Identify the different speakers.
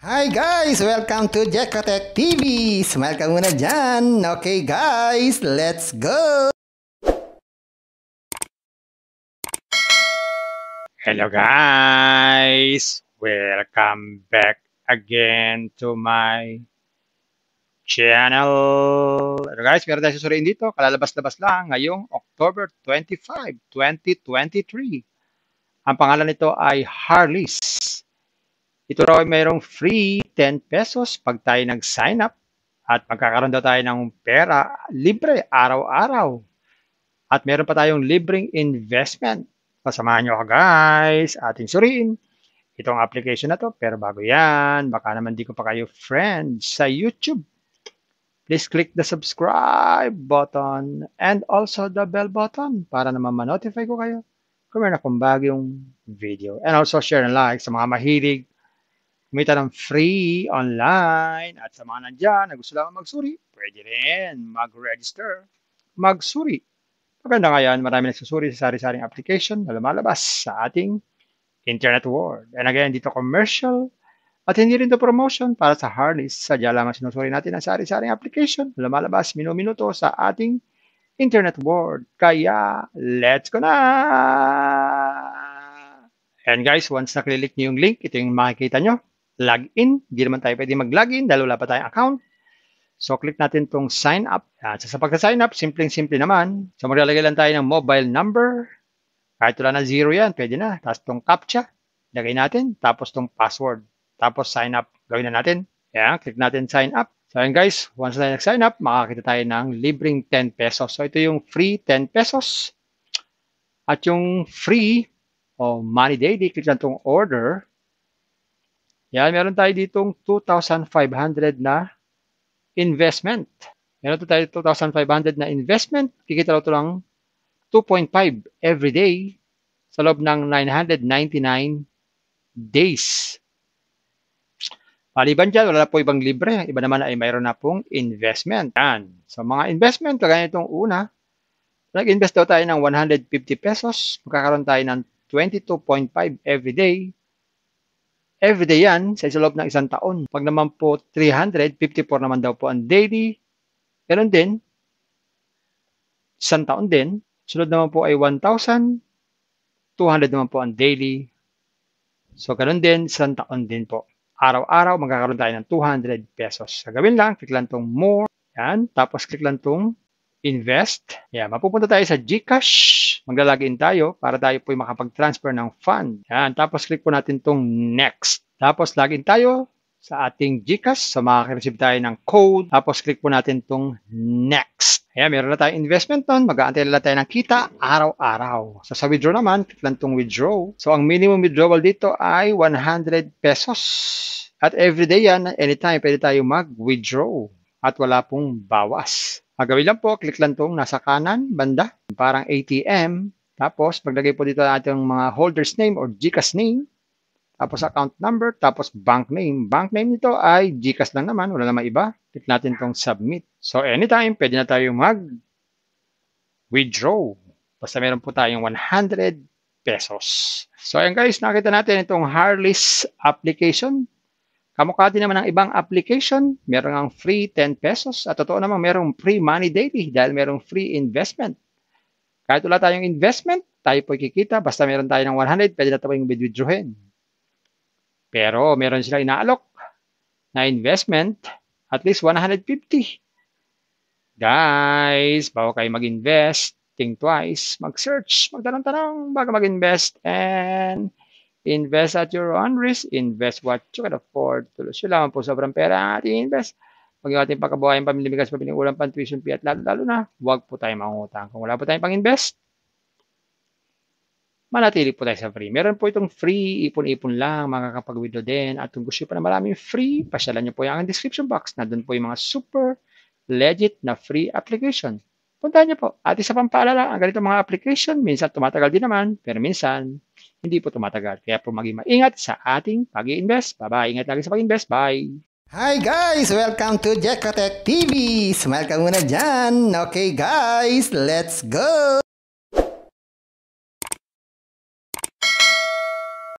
Speaker 1: Hi guys! Welcome to Jekotech TV! Smile ka muna dyan! Okay guys, let's go! Hello guys! Welcome back again to my channel! Hello guys, meron tayo susuriin dito. Kalalabas-labas lang ngayong October 25, 2023. Ang pangalan nito ay Harley's ito raw ay mayroong free 10 pesos pag tayo nag-sign up at magkakaroon daw tayo ng pera libre araw-araw. At meron pa tayong libreng investment. Pasamahan nyo ako guys at suriin itong application na to. Pero bago yan, baka naman di ko pa kayo friends sa YouTube. Please click the subscribe button and also the bell button para naman ma-notify ko kayo kung meron akong bagong video. And also share and like sa mga mahilig kumita ng free online at sa mga nandyan na gusto lang magsuri, pwede rin mag-register, magsuri. Maganda nga yan, marami nagsusuri sa sari-saring application na lumalabas sa ating internet world. And again, dito commercial at hindi rin to promotion para sa harness Sadya lamang sinusuri natin ang sari-saring application na lumalabas minuto-minuto sa ating internet world. Kaya, let's go na! And guys, once na niyo yung link, ito yung makikita nyo login. Hindi naman tayo pwede mag-login dahil wala pa tayong account. So, click natin tong sign up. At sa pagka-sign up, simpleng-simple naman. So, maglalagay lang tayo ng mobile number. Kahit wala na zero yan, pwede na. Tapos tong captcha, lagay natin. Tapos tong password. Tapos sign up, gawin na natin. Yan, click natin sign up. So, ayan guys, once na nag-sign up, makakita tayo ng libreng 10 pesos. So, ito yung free 10 pesos. At yung free o oh, money daily, click lang tong order. Yan, meron tayo ditong 2,500 na investment. Meron tayo 2,500 na investment. Kikita lang ito lang 2.5 every day sa loob ng 999 days. Paliban dyan, wala na po ibang libre. Iba naman ay mayroon na pong investment. Yan. So mga investment, kagaya itong una, nag-invest daw tayo ng 150 pesos. Magkakaroon tayo ng 22.5 every day Everyday yan sa loob ng isang taon. Pag naman po 354 naman daw po ang daily. Ganun din. Isang taon din. Sunod naman po ay 1,200 naman po ang daily. So, ganun din, isang taon din po. Araw-araw, magkakaroon tayo ng 200 pesos. Sa gawin lang, click lang tong more. Yan. Tapos, click lang tong invest. Yeah, mapupunta tayo sa GCash. Maglalagin tayo para tayo po makapag-transfer ng fund. Yan, tapos click po natin tong next. Tapos login tayo sa ating GCash. So makaka-receive tayo ng code. Tapos click po natin tong next. Ayan, meron na tayong investment nun. Mag-aantay na tayo ng kita araw-araw. So sa withdraw naman, click lang tong withdraw. So ang minimum withdrawal dito ay 100 pesos. At everyday yan, anytime, pwede tayo mag-withdraw. At wala pong bawas. Agawin lang po, click lang tong nasa kanan, banda, parang ATM. Tapos, maglagay po dito natin yung mga holder's name or GCash name. Tapos account number, tapos bank name. Bank name nito ay GCash lang naman, wala naman iba. Click natin tong submit. So anytime, pwede na tayo mag withdraw. Basta meron po tayong 100 pesos. So ayan guys, nakita natin itong Harley's application. Kamukha din naman ng ibang application, meron ang free 10 pesos at totoo namang merong free money daily dahil merong free investment. Kahit wala tayong investment, tayo po kikita basta meron tayo ng 100, pwede na tayo yung withdrawin. Pero meron sila inaalok na investment at least 150. Guys, bago kayo mag-invest, think twice, mag-search, magtanong-tanong bago mag-invest and Invest at your own risk. Invest what you can afford. Tulos yun lamang po sobrang pera ang ating invest. Huwag yung ating pakabuhayan, pamilimigas, pabiling ulam, pang tuition fee at lalo-lalo na, huwag po tayong mangutang. Kung wala po tayong pang-invest, manatili po tayo sa free. Meron po itong free, ipon-ipon lang, makakapag-withdraw din. At kung gusto pa na maraming free, pasyalan nyo po yung description box na doon po yung mga super legit na free application. Puntahan nyo po. At isa pang paalala, ang ganito mga application, minsan tumatagal din naman, pero minsan hindi po tumatagal. Kaya po maging maingat sa ating pag-i-invest. Bye-bye. Ingat lagi sa pag-invest. Bye! Hi guys! Welcome to Jekotech TV! Smile ka muna dyan! Okay guys, let's go!